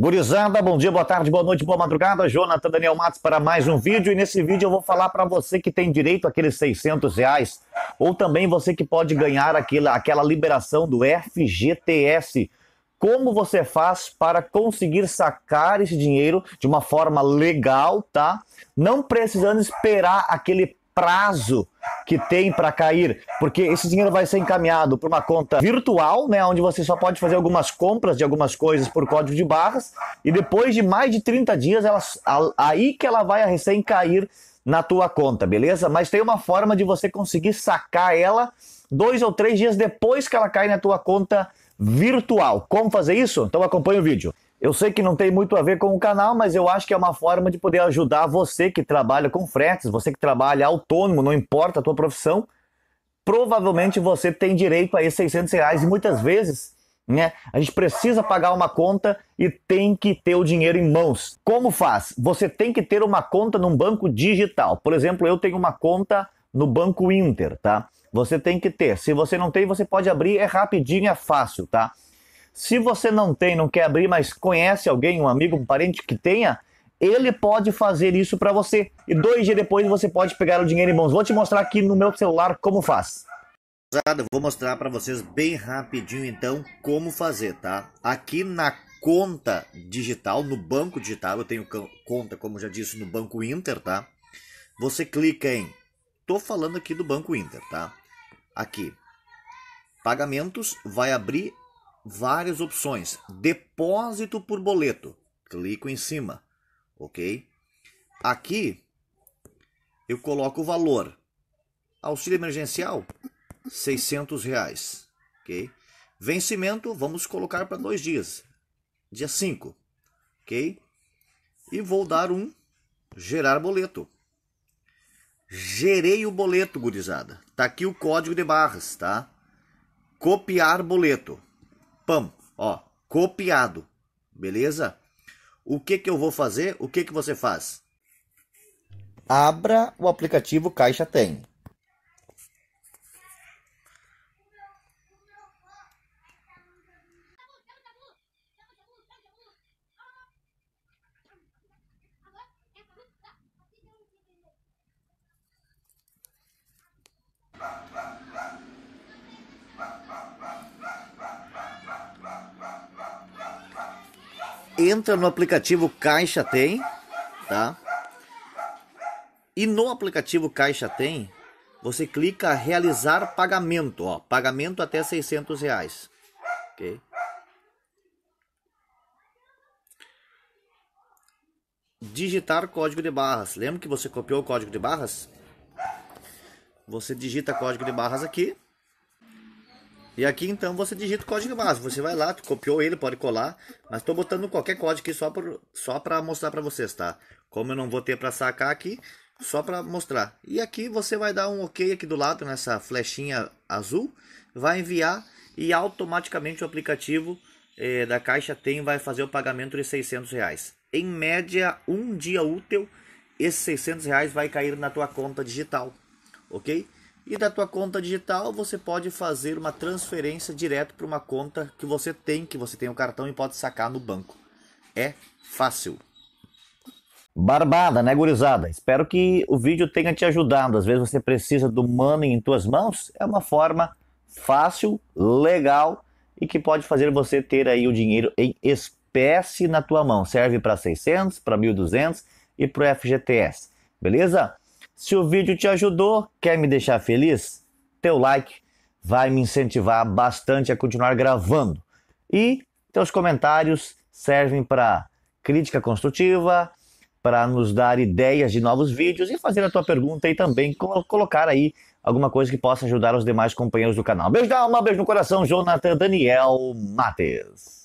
Gurizada, bom dia, boa tarde, boa noite, boa madrugada. Jonathan Daniel Matos para mais um vídeo. E nesse vídeo eu vou falar para você que tem direito àqueles 600 reais ou também você que pode ganhar aquela, aquela liberação do FGTS. Como você faz para conseguir sacar esse dinheiro de uma forma legal, tá? Não precisando esperar aquele prazo que tem para cair, porque esse dinheiro vai ser encaminhado para uma conta virtual, né, onde você só pode fazer algumas compras de algumas coisas por código de barras, e depois de mais de 30 dias, ela, aí que ela vai recém cair na tua conta, beleza? Mas tem uma forma de você conseguir sacar ela dois ou três dias depois que ela cai na tua conta virtual. Como fazer isso? Então acompanha o vídeo. Eu sei que não tem muito a ver com o canal, mas eu acho que é uma forma de poder ajudar você que trabalha com fretes, você que trabalha autônomo, não importa a tua profissão, provavelmente você tem direito a esses 600 reais e muitas vezes né? A gente precisa pagar uma conta e tem que ter o dinheiro em mãos. Como faz? Você tem que ter uma conta num banco digital. Por exemplo, eu tenho uma conta no Banco Inter, tá? Você tem que ter. Se você não tem, você pode abrir, é rapidinho, é fácil, tá? Se você não tem, não quer abrir, mas conhece alguém, um amigo, um parente que tenha, ele pode fazer isso para você. E dois dias depois você pode pegar o dinheiro em mãos. Vou te mostrar aqui no meu celular como faz. Vou mostrar para vocês bem rapidinho então como fazer, tá? Aqui na conta digital, no banco digital, eu tenho conta, como já disse, no Banco Inter, tá? Você clica em. Tô falando aqui do Banco Inter, tá? Aqui. Pagamentos, vai abrir várias opções. Depósito por boleto. Clico em cima, ok? Aqui eu coloco o valor. Auxílio emergencial, 600 reais, ok? Vencimento, vamos colocar para dois dias. Dia 5, ok? E vou dar um gerar boleto. Gerei o boleto, gurizada. Tá aqui o código de barras, tá? Copiar boleto. Pam, ó, copiado. Beleza? O que que eu vou fazer? O que que você faz? Abra o aplicativo Caixa Tem. entra no aplicativo Caixa Tem, tá? E no aplicativo Caixa Tem, você clica realizar pagamento, ó, pagamento até 600 reais, ok? Digitar código de barras. Lembra que você copiou o código de barras? Você digita código de barras aqui. E aqui então você digita o código base. Você vai lá, copiou ele, pode colar. Mas estou botando qualquer código aqui só para só mostrar para vocês, tá? Como eu não vou ter para sacar aqui, só para mostrar. E aqui você vai dar um OK aqui do lado, nessa flechinha azul. Vai enviar e automaticamente o aplicativo eh, da Caixa Tem vai fazer o pagamento de 600 reais. Em média, um dia útil, esses 600 reais vai cair na tua conta digital, ok? E da tua conta digital você pode fazer uma transferência direto para uma conta que você tem, que você tem o um cartão e pode sacar no banco. É fácil. Barbada, né, gurizada? Espero que o vídeo tenha te ajudado. Às vezes você precisa do money em tuas mãos. É uma forma fácil, legal e que pode fazer você ter aí o dinheiro em espécie na tua mão. Serve para 600, para 1.200 e para o FGTS. Beleza? Se o vídeo te ajudou, quer me deixar feliz? Teu like vai me incentivar bastante a continuar gravando. E teus comentários servem para crítica construtiva, para nos dar ideias de novos vídeos e fazer a tua pergunta e também colocar aí alguma coisa que possa ajudar os demais companheiros do canal. Beijo da alma, beijo no coração, Jonathan Daniel Mates.